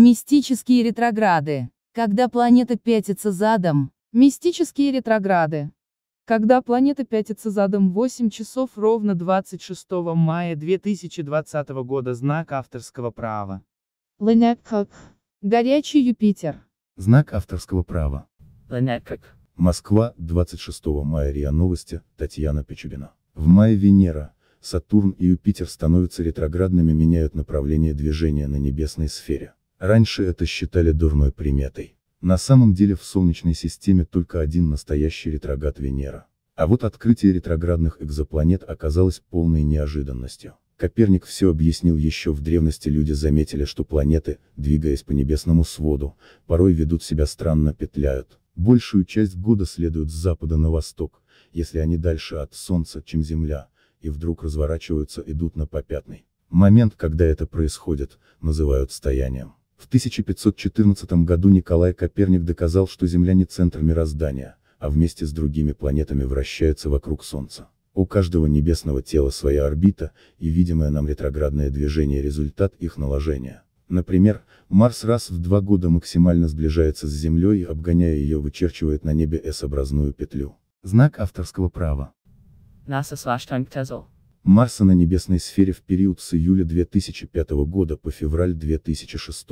Мистические ретрограды. Когда планета пятится задом. Мистические ретрограды. Когда планета пятится задом 8 часов ровно 26 мая 2020 года знак авторского права. Ленекок. Горячий Юпитер. Знак авторского права. Ленекок. Москва, 26 мая РИА Новости, Татьяна Печубина. В мае Венера, Сатурн и Юпитер становятся ретроградными меняют направление движения на небесной сфере. Раньше это считали дурной приметой. На самом деле в Солнечной системе только один настоящий ретрогад Венера. А вот открытие ретроградных экзопланет оказалось полной неожиданностью. Коперник все объяснил еще в древности люди заметили, что планеты, двигаясь по небесному своду, порой ведут себя странно петляют. Большую часть года следуют с запада на восток, если они дальше от Солнца, чем Земля, и вдруг разворачиваются идут на попятный. Момент, когда это происходит, называют стоянием. В 1514 году Николай Коперник доказал, что Земля не центр мироздания, а вместе с другими планетами вращается вокруг Солнца. У каждого небесного тела своя орбита, и видимое нам ретроградное движение – результат их наложения. Например, Марс раз в два года максимально сближается с Землей, и, обгоняя ее, вычерчивает на небе S-образную петлю. Знак авторского права. NASA slash Марса на небесной сфере в период с июля 2005 года по февраль 2006.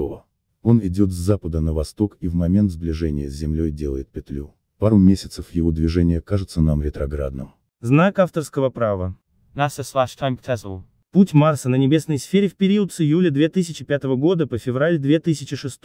Он идет с запада на восток и в момент сближения с Землей делает петлю. Пару месяцев его движение кажется нам ретроградным. Знак авторского права. NASA time tessel. Путь Марса на небесной сфере в период с июля 2005 года по февраль 2006.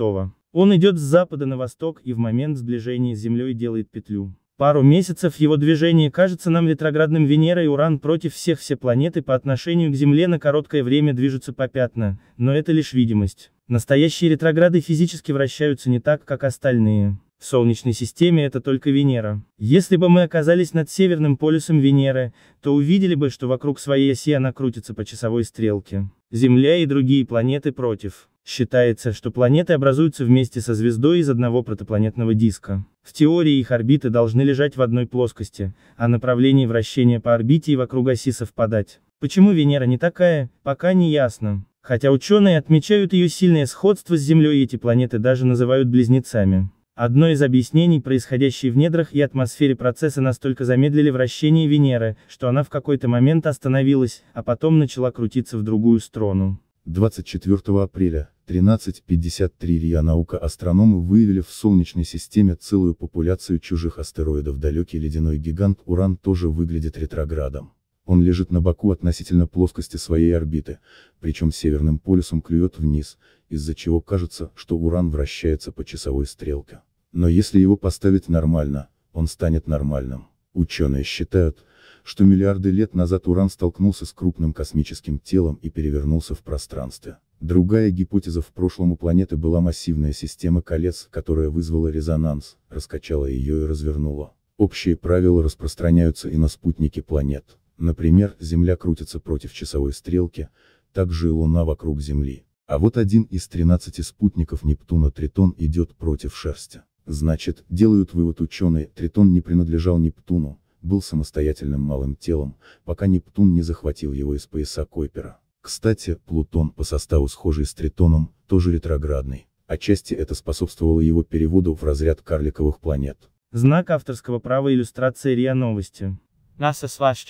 Он идет с запада на восток и в момент сближения с Землей делает петлю. Пару месяцев его движение кажется нам ретроградным Венера и Уран против всех все планеты по отношению к Земле на короткое время движутся попятно, но это лишь видимость. Настоящие ретрограды физически вращаются не так, как остальные. В Солнечной системе это только Венера. Если бы мы оказались над северным полюсом Венеры, то увидели бы, что вокруг своей оси она крутится по часовой стрелке. Земля и другие планеты против. Считается, что планеты образуются вместе со звездой из одного протопланетного диска. В теории их орбиты должны лежать в одной плоскости, а направление вращения по орбите и вокруг оси совпадать. Почему Венера не такая, пока не ясно. Хотя ученые отмечают ее сильное сходство с Землей и эти планеты даже называют близнецами. Одно из объяснений, происходящие в недрах и атмосфере процесса настолько замедлили вращение Венеры, что она в какой-то момент остановилась, а потом начала крутиться в другую сторону. 24 апреля. 13.53 РИА Наука астрономы выявили в Солнечной системе целую популяцию чужих астероидов далекий ледяной гигант Уран тоже выглядит ретроградом. Он лежит на боку относительно плоскости своей орбиты, причем северным полюсом клюет вниз, из-за чего кажется, что Уран вращается по часовой стрелке. Но если его поставить нормально, он станет нормальным. Ученые считают, что миллиарды лет назад Уран столкнулся с крупным космическим телом и перевернулся в пространстве. Другая гипотеза в прошлом у планеты была массивная система колец, которая вызвала резонанс, раскачала ее и развернула. Общие правила распространяются и на спутники планет. Например, Земля крутится против часовой стрелки, также и Луна вокруг Земли. А вот один из 13 спутников Нептуна Тритон идет против шерсти. Значит, делают вывод ученые, Тритон не принадлежал Нептуну, был самостоятельным малым телом, пока Нептун не захватил его из пояса Койпера. Кстати, Плутон по составу схожий с Тритоном, тоже ретроградный. Отчасти это способствовало его переводу в разряд карликовых планет. Знак авторского права иллюстрация РИА Новости. nasa слэш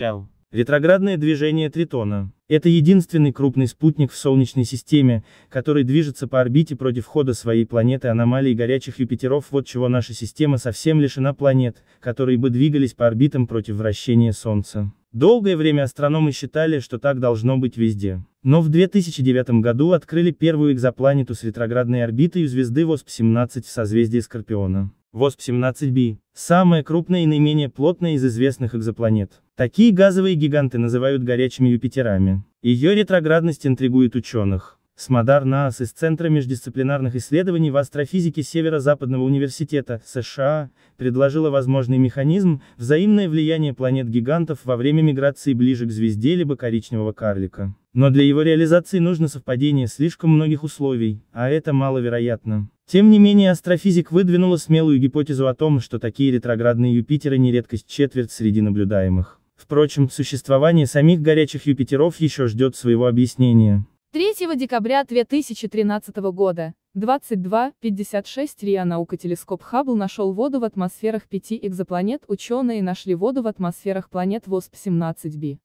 Ретроградное движение Тритона. Это единственный крупный спутник в Солнечной системе, который движется по орбите против хода своей планеты аномалий горячих Юпитеров вот чего наша система совсем лишена планет, которые бы двигались по орбитам против вращения Солнца. Долгое время астрономы считали, что так должно быть везде. Но в 2009 году открыли первую экзопланету с ретроградной орбитой у звезды ВОСП-17 в созвездии Скорпиона. ВОСП-17b – самая крупная и наименее плотная из известных экзопланет. Такие газовые гиганты называют горячими Юпитерами. Ее ретроградность интригует ученых. Смодар Наас из Центра междисциплинарных исследований в астрофизике Северо-Западного университета, США, предложила возможный механизм – взаимное влияние планет-гигантов во время миграции ближе к звезде либо коричневого карлика. Но для его реализации нужно совпадение слишком многих условий, а это маловероятно. Тем не менее астрофизик выдвинула смелую гипотезу о том, что такие ретроградные Юпитеры не редкость четверть среди наблюдаемых. Впрочем, существование самих горячих Юпитеров еще ждет своего объяснения. 3 декабря 2013 года, 22.56 РИА телескоп Хаббл нашел воду в атмосферах пяти экзопланет Ученые нашли воду в атмосферах планет ВОСП-17b.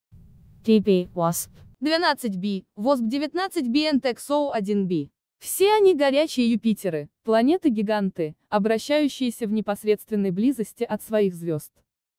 TB, Восп, 12 b Восп WASP-19b, NTXO-1b. Все они горячие Юпитеры, планеты-гиганты, обращающиеся в непосредственной близости от своих звезд.